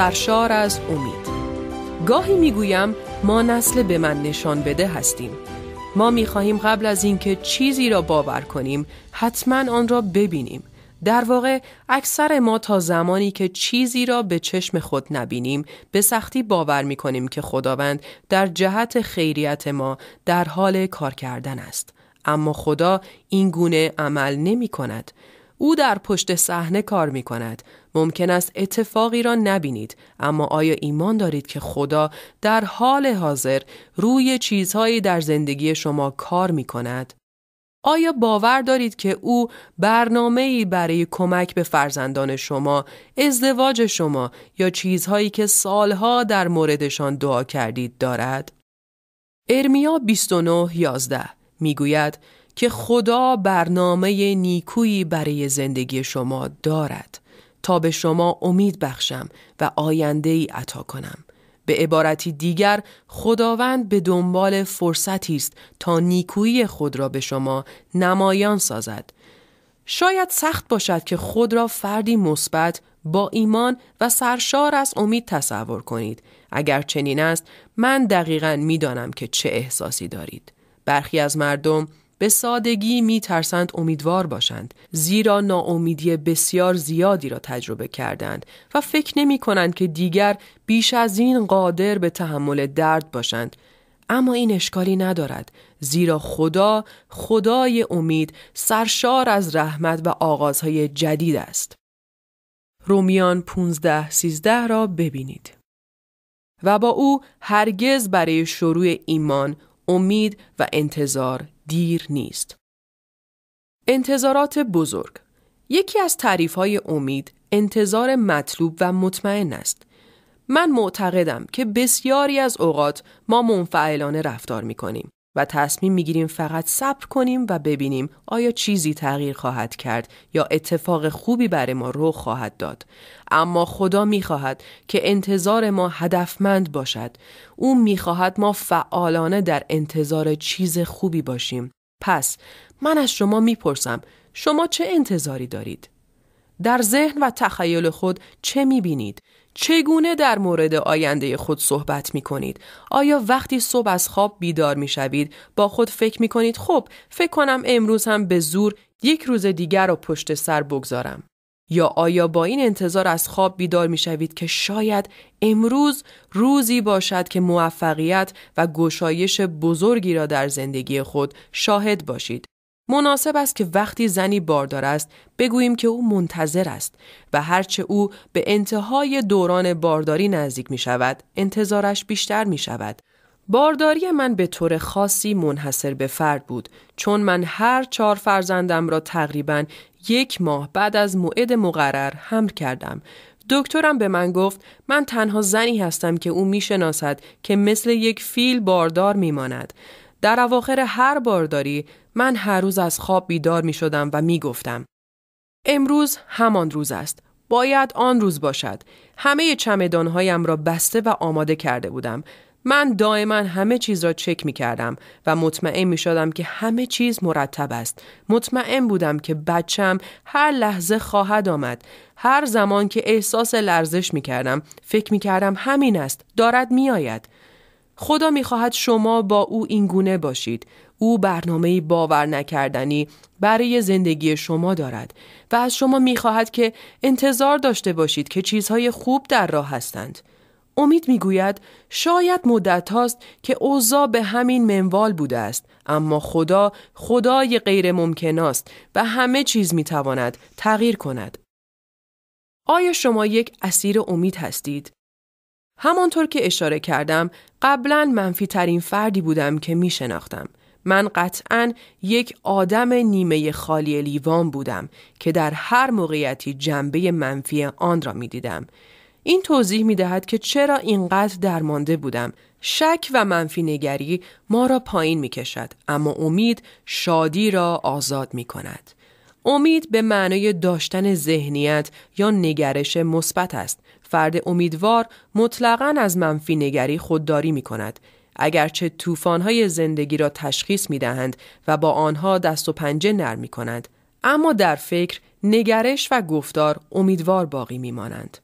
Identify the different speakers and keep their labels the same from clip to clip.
Speaker 1: سرشار از امید گاهی میگویم ما نسل به من نشان بده هستیم ما میخواهیم قبل از اینکه چیزی را باور کنیم حتما آن را ببینیم در واقع اکثر ما تا زمانی که چیزی را به چشم خود نبینیم به سختی باور میکنیم که خداوند در جهت خیریت ما در حال کار کردن است اما خدا این گونه عمل نمی کند او در پشت صحنه کار می کند. ممکن است اتفاقی را نبینید اما آیا ایمان دارید که خدا در حال حاضر روی چیزهایی در زندگی شما کار می کند؟ آیا باور دارید که او ای برای کمک به فرزندان شما، ازدواج شما یا چیزهایی که سالها در موردشان دعا کردید دارد؟ ارمیا 29:11 میگوید که خدا برنامه نیکویی برای زندگی شما دارد تا به شما امید بخشم و آینده ای عطا کنم. به عبارتی دیگر خداوند به دنبال فرصتی است تا نیکویی خود را به شما نمایان سازد. شاید سخت باشد که خود را فردی مثبت با ایمان و سرشار از امید تصور کنید. اگر چنین است من دقیقا میدانم که چه احساسی دارید. برخی از مردم به سادگی می ترسند امیدوار باشند زیرا ناامیدی بسیار زیادی را تجربه کردند و فکر نمی کنند که دیگر بیش از این قادر به تحمل درد باشند اما این اشکالی ندارد زیرا خدا خدای امید سرشار از رحمت و آغازهای جدید است رومیان 15 13 را ببینید و با او هرگز برای شروع ایمان امید و انتظار دیر نیست. انتظارات بزرگ یکی از های امید انتظار مطلوب و مطمئن است. من معتقدم که بسیاری از اوقات ما منفعلانه رفتار می کنیم. و تصمیم میگیریم فقط صبر کنیم و ببینیم آیا چیزی تغییر خواهد کرد یا اتفاق خوبی برای ما رخ خواهد داد اما خدا میخواهد که انتظار ما هدفمند باشد او میخواهد ما فعالانه در انتظار چیز خوبی باشیم پس من از شما میپرسم شما چه انتظاری دارید در ذهن و تخیل خود چه میبینید چگونه در مورد آینده خود صحبت می کنید؟ آیا وقتی صبح از خواب بیدار می شوید با خود فکر می کنید خب فکر کنم امروز هم به زور یک روز دیگر را پشت سر بگذارم؟ یا آیا با این انتظار از خواب بیدار می شوید که شاید امروز روزی باشد که موفقیت و گشایش بزرگی را در زندگی خود شاهد باشید مناسب است که وقتی زنی باردار است بگوییم که او منتظر است و هرچه او به انتهای دوران بارداری نزدیک می شود انتظارش بیشتر می شود بارداری من به طور خاصی منحصر به فرد بود چون من هر چهار فرزندم را تقریبا یک ماه بعد از موعد مقرر حمل کردم دکترم به من گفت من تنها زنی هستم که او میشناسد که مثل یک فیل باردار میماند در اواخر هر بارداری من هر روز از خواب بیدار می شدم و می گفتم امروز همان روز است. باید آن روز باشد. همه چمدانهایم را بسته و آماده کرده بودم. من دائما همه چیز را چک می کردم و مطمئن می شدم که همه چیز مرتب است. مطمئن بودم که بچم هر لحظه خواهد آمد. هر زمان که احساس لرزش می کردم فکر می کردم همین است. دارد می آید. خدا میخواهد شما با او اینگونه باشید. او برنامه باور نکردنی برای زندگی شما دارد و از شما میخواهد که انتظار داشته باشید که چیزهای خوب در راه هستند. امید میگوید شاید مدت هاست که اوضاع به همین منوال بوده است اما خدا خدای غیر ممکن است و همه چیز میتواند تغییر کند. آیا شما یک اسیر امید هستید؟ همانطور که اشاره کردم قبلا منفی ترین فردی بودم که می شناختم. من قطعا یک آدم نیمه خالی لیوان بودم که در هر موقعیتی جنبه منفی آن را می دیدم. این توضیح می دهد که چرا اینقدر درمانده بودم. شک و منفی نگری ما را پایین می کشد اما امید شادی را آزاد می کند. امید به معنای داشتن ذهنیت یا نگرش مثبت است فرد امیدوار مطلقا از منفی نگری خودداری می کند اگرچه طوفان‌های زندگی را تشخیص می دهند و با آنها دست و پنجه نرم می اما در فکر نگرش و گفتار امیدوار باقی می مانند.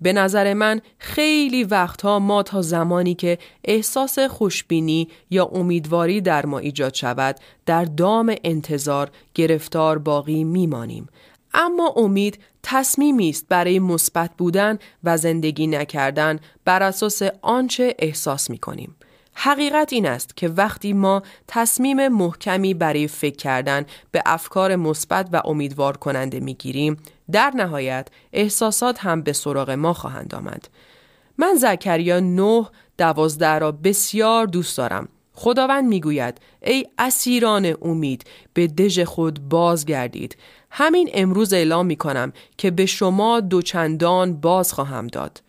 Speaker 1: به نظر من خیلی وقتها ما تا زمانی که احساس خوشبینی یا امیدواری در ما ایجاد شود در دام انتظار گرفتار باقی میمانیم اما امید تصمیمی است برای مثبت بودن و زندگی نکردن بر اساس آنچه احساس می کنیم. حقیقت این است که وقتی ما تصمیم محکمی برای فکر کردن به افکار مثبت و امیدوار کننده می گیریم، در نهایت احساسات هم به سراغ ما خواهند آمد. من زکریا نه دوازده را بسیار دوست دارم خداوند میگوید ای اسیران امید به دژ خود بازگردید همین امروز اعلام میکنم که به شما دوچندان باز خواهم داد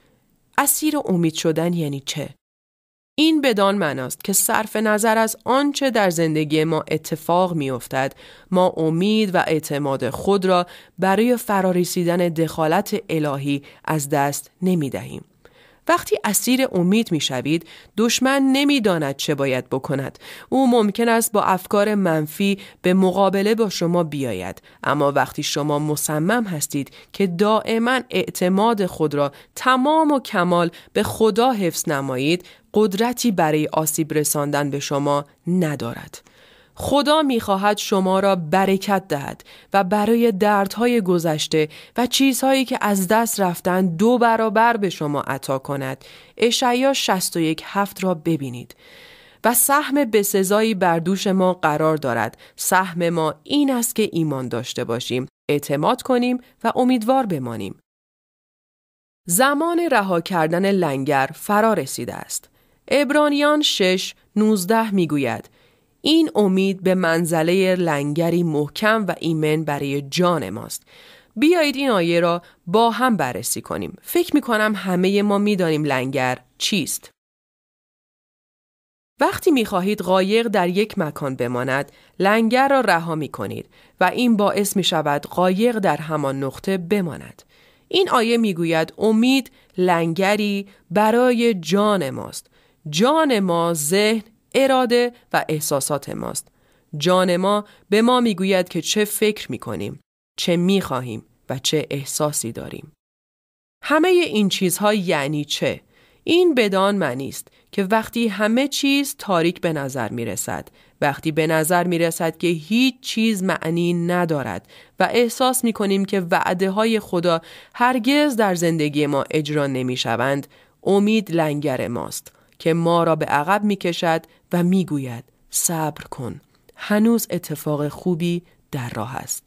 Speaker 1: اسیر امید شدن یعنی چه این بدان معناست که صرف نظر از آنچه در زندگی ما اتفاق میافتد ما امید و اعتماد خود را برای فرارسیدن دخالت الهی از دست نمی دهیم. وقتی اسیر امید می شوید دشمن داند چه باید بکند او ممکن است با افکار منفی به مقابله با شما بیاید اما وقتی شما مصمم هستید که دائما اعتماد خود را تمام و کمال به خدا حفظ نمایید قدرتی برای آسیب رساندن به شما ندارد خدا میخواهد شما را برکت دهد و برای دردهای گذشته و چیزهایی که از دست رفتن دو برابر به شما عطا کند. اشعیا 61 هفت را ببینید. و سهم به بر دوش ما قرار دارد. سهم ما این است که ایمان داشته باشیم، اعتماد کنیم و امیدوار بمانیم. زمان رها کردن لنگر فرا رسیده است. ابرانیان 6 19 میگوید این امید به منزله لنگری محکم و ایمن برای جان ماست بیایید این آیه را با هم بررسی کنیم فکر می کنم همه ما می دانیم لنگر چیست وقتی می خواهید قایق در یک مکان بماند لنگر را رها می کنید و این باعث می شود قایق در همان نقطه بماند این آیه می گوید امید لنگری برای جان ماست جان ما ذهن اراده و احساسات ماست. جان ما به ما میگوید که چه فکر می کنیم، چه می خواهیم و چه احساسی داریم. همه این چیزها یعنی چه؟ این بدان معنی است که وقتی همه چیز تاریک به نظر می رسد، وقتی به نظر می رسد که هیچ چیز معنی ندارد و احساس می کنیم که وعده های خدا هرگز در زندگی ما اجرا نمی شوند، امید لنگر ماست. که ما را به عقب می کشد و می گوید صبر کن هنوز اتفاق خوبی در راه است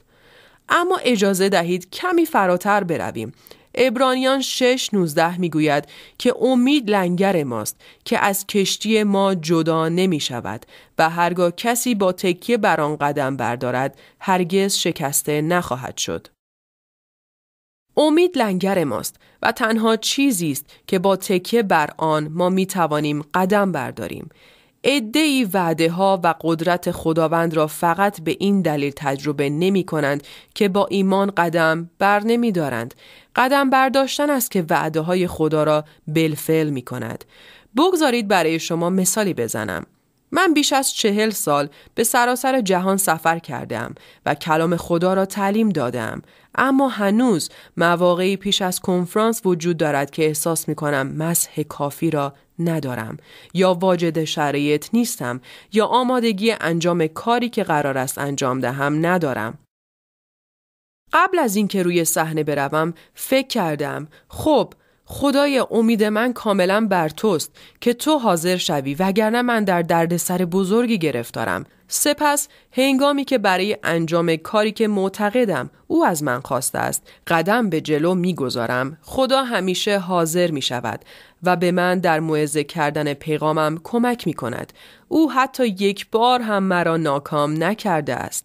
Speaker 1: اما اجازه دهید کمی فراتر برویم ابرانیان 6 19 می گوید که امید لنگر ماست که از کشتی ما جدا نمی شود و هرگاه کسی با تکیه بر آن قدم بردارد هرگز شکسته نخواهد شد امید لنگر ماست و تنها چیزی است که با تکیه بر آن ما می توانیم قدم برداریم. ادعی وعده ها و قدرت خداوند را فقط به این دلیل تجربه نمی کنند که با ایمان قدم بر نمی دارند. قدم برداشتن است که وعده های خدا را بلفل می کند. بگذارید برای شما مثالی بزنم. من بیش از چهل سال به سراسر جهان سفر کردم و کلام خدا را تعلیم دادم. اما هنوز مواقعی پیش از کنفرانس وجود دارد که احساس می کنم مسح کافی را ندارم یا واجد شرایط نیستم یا آمادگی انجام کاری که قرار است انجام دهم ندارم. قبل از اینکه روی صحنه بروم فکر کردم خب خدای امید من کاملا بر توست که تو حاضر شوی وگرنه من در دردسر بزرگی گرفتارم سپس هنگامی که برای انجام کاری که معتقدم او از من خواسته است قدم به جلو میگذارم خدا همیشه حاضر می شود و به من در موعظه کردن پیغامم کمک می کند او حتی یک بار هم مرا ناکام نکرده است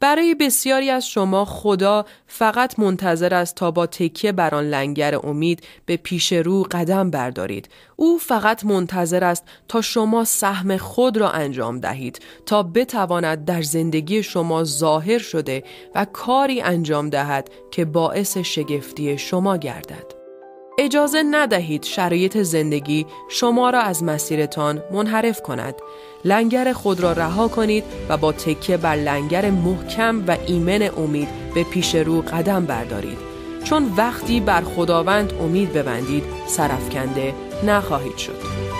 Speaker 1: برای بسیاری از شما خدا فقط منتظر است تا با تکیه بر آن لنگر امید به پیش رو قدم بردارید. او فقط منتظر است تا شما سهم خود را انجام دهید تا بتواند در زندگی شما ظاهر شده و کاری انجام دهد که باعث شگفتی شما گردد. اجازه ندهید شرایط زندگی شما را از مسیرتان منحرف کند. لنگر خود را رها کنید و با تکه بر لنگر محکم و ایمن امید به پیش رو قدم بردارید. چون وقتی بر خداوند امید ببندید سرفکنده نخواهید شد.